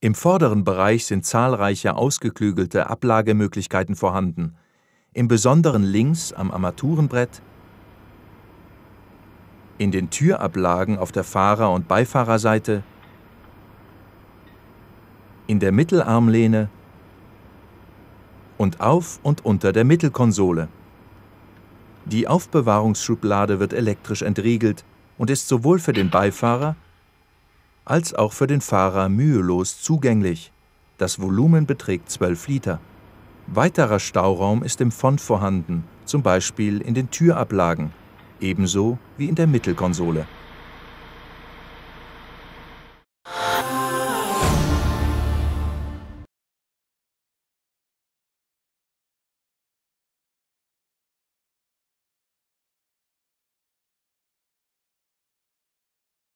Im vorderen Bereich sind zahlreiche ausgeklügelte Ablagemöglichkeiten vorhanden, im Besonderen links am Armaturenbrett, in den Türablagen auf der Fahrer- und Beifahrerseite, in der Mittelarmlehne und auf und unter der Mittelkonsole. Die Aufbewahrungsschublade wird elektrisch entriegelt und ist sowohl für den Beifahrer als auch für den Fahrer mühelos zugänglich. Das Volumen beträgt 12 Liter. Weiterer Stauraum ist im Fond vorhanden, zum Beispiel in den Türablagen, ebenso wie in der Mittelkonsole.